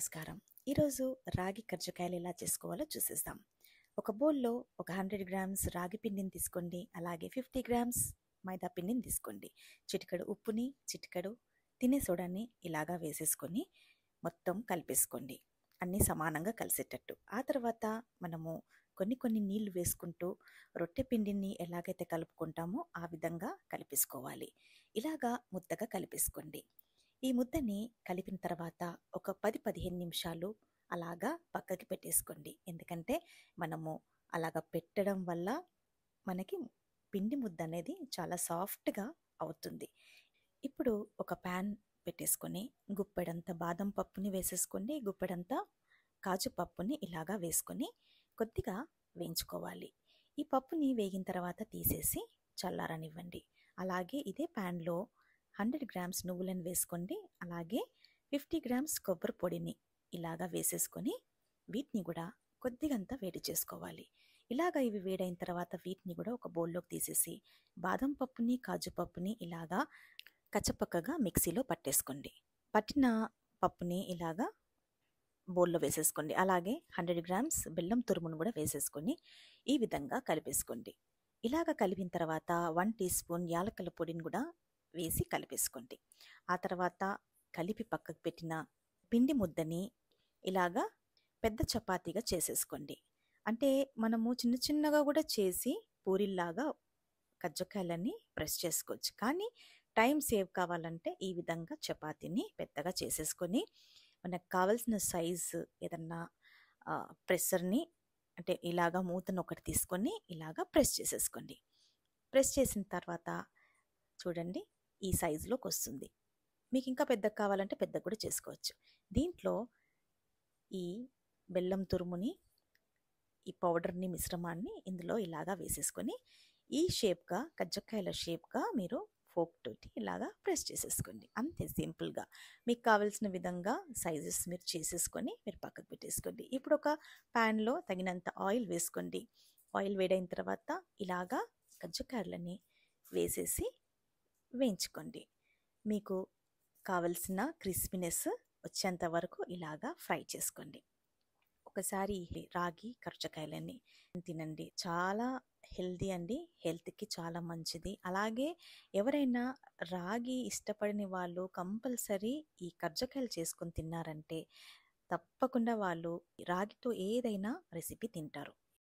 నమస్కారం ఈరోజు రాగి కజ్జకాయలు ఎలా చేసుకోవాలో చూసేస్తాం ఒక బౌల్లో ఒక హండ్రెడ్ గ్రామ్స్ రాగి పిండిని తీసుకోండి అలాగే ఫిఫ్టీ గ్రామ్స్ మైదా పిండిని తీసుకోండి చిటికడు ఉప్పుని చిటికడు తినే సోడాని ఇలాగా వేసేసుకొని మొత్తం కలిపేసుకోండి అన్నీ సమానంగా కలిసేటట్టు ఆ తర్వాత మనము కొన్ని కొన్ని నీళ్లు వేసుకుంటూ రొట్టె పిండిని ఎలాగైతే కలుపుకుంటామో ఆ విధంగా కలిపేసుకోవాలి ఇలాగా ముద్దగా కలిపేసుకోండి ఈ ముద్దని కలిపిన తర్వాత ఒక పది పదిహేను నిమిషాలు అలాగా పక్కకి పెట్టేసుకోండి ఎందుకంటే మనము అలాగ పెట్టడం వల్ల మనకి పిండి ముద్ద అనేది చాలా సాఫ్ట్గా అవుతుంది ఇప్పుడు ఒక ప్యాన్ పెట్టేసుకొని గుప్పెడంత బాదం పప్పుని వేసేసుకోండి గుప్పెడంతా కాజు పప్పుని ఇలాగా వేసుకొని కొద్దిగా వేయించుకోవాలి ఈ పప్పుని వేగిన తర్వాత తీసేసి చల్లారనివ్వండి అలాగే ఇదే ప్యాన్లో హండ్రెడ్ గ్రామ్స్ నువ్వులను వేసుకోండి అలాగే ఫిఫ్టీ గ్రామ్స్ కొబ్బరి పొడిని ఇలాగా వేసేసుకొని వీటిని కూడా కొద్దిగంత వేడి చేసుకోవాలి ఇలాగ ఇవి వేడైన తర్వాత వీటిని కూడా ఒక బౌల్లోకి తీసేసి బాదం పప్పుని కాజు పప్పుని ఇలాగా కచ్చపక్కగా మిక్సీలో పట్టేసుకోండి పట్టిన పప్పుని ఇలాగా బౌల్లో వేసేసుకోండి అలాగే హండ్రెడ్ గ్రామ్స్ బెల్లం తురుమును కూడా వేసేసుకొని ఈ విధంగా కలిపేసుకోండి ఇలాగ కలిపిన తర్వాత వన్ టీ స్పూన్ యాలకల పొడిని కూడా వేసి కలిపేసుకోండి ఆ తర్వాత కలిపి పక్కకు పెట్టిన పిండి ముద్దని ఇలాగా పెద్ద చపాతీగా చేసేసుకోండి అంటే మనము చిన్న చిన్నగా కూడా చేసి పూరిల్లాగా కజ్జకాయలని ప్రెస్ చేసుకోవచ్చు కానీ టైం సేవ్ కావాలంటే ఈ విధంగా చపాతీని పెద్దగా చేసేసుకొని మనకు కావలసిన సైజు ఏదన్నా ప్రెషర్ని అంటే ఇలాగా మూతను ఒకటి తీసుకొని ఇలాగా ప్రెస్ చేసేసుకోండి ప్రెస్ చేసిన తర్వాత చూడండి ఈ సైజులోకి వస్తుంది మీకు ఇంకా పెద్దగా కావాలంటే పెద్దగా కూడా చేసుకోవచ్చు దీంట్లో ఈ బెల్లం తురుముని ఈ పౌడర్ని మిశ్రమాన్ని ఇందులో ఇలాగా వేసేసుకొని ఈ షేప్గా కజ్జకాయల షేప్గా మీరు ఫోక్ తోటి ఇలాగా ప్రెస్ చేసేసుకోండి అంతే సింపుల్గా మీకు కావలసిన విధంగా సైజెస్ మీరు చేసేసుకొని మీరు పక్కకు పెట్టేసుకోండి ఇప్పుడు ఒక ప్యాన్లో తగినంత ఆయిల్ వేసుకోండి ఆయిల్ వేడైన తర్వాత ఇలాగా కజ్జకాయలని వేసేసి వేయించుకోండి మీకు కావలసిన క్రిస్పీనెస్ వచ్చేంత వరకు ఇలాగా ఫ్రై చేసుకోండి ఒకసారి రాగి కర్చకాయలని తినండి చాలా హెల్దీ అండి హెల్త్కి చాలా మంచిది అలాగే ఎవరైనా రాగి ఇష్టపడని వాళ్ళు కంపల్సరీ ఈ కర్జకాయలు చేసుకొని తిన్నారంటే తప్పకుండా వాళ్ళు రాగితో ఏదైనా రెసిపీ తింటారు